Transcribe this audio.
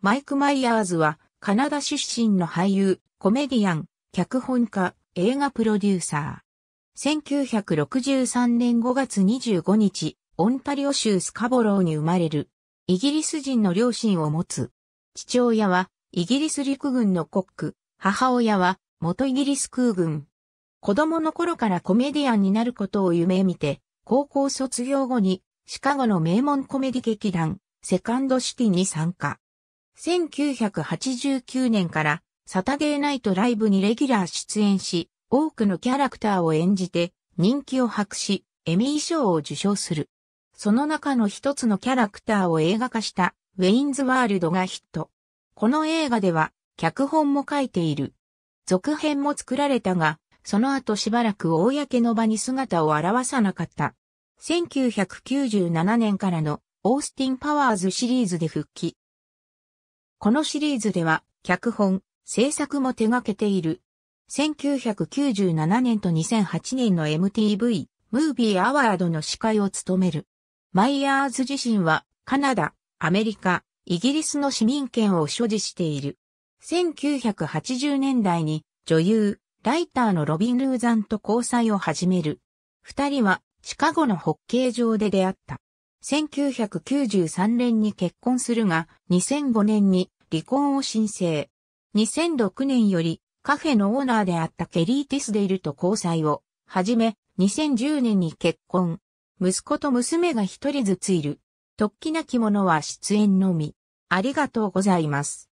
マイク・マイヤーズは、カナダ出身の俳優、コメディアン、脚本家、映画プロデューサー。1963年5月25日、オンタリオ州スカボローに生まれる。イギリス人の両親を持つ。父親は、イギリス陸軍のコック、母親は、元イギリス空軍。子供の頃からコメディアンになることを夢見て、高校卒業後に、シカゴの名門コメディ劇団、セカンドシティに参加。1989年からサタデーナイトライブにレギュラー出演し、多くのキャラクターを演じて人気を博し、エミー賞を受賞する。その中の一つのキャラクターを映画化したウェインズワールドがヒット。この映画では脚本も書いている。続編も作られたが、その後しばらく公の場に姿を現さなかった。1997年からのオースティン・パワーズシリーズで復帰。このシリーズでは、脚本、制作も手掛けている。1997年と2008年の MTV、ムービーアワードの司会を務める。マイヤーズ自身は、カナダ、アメリカ、イギリスの市民権を所持している。1980年代に、女優、ライターのロビン・ルーザンと交際を始める。二人は、シカゴのホッケー場で出会った。1993年に結婚するが、2005年に離婚を申請。2006年よりカフェのオーナーであったケリー・ティスデイルと交際を始め、2010年に結婚。息子と娘が一人ずついる。突起なき者は出演のみ。ありがとうございます。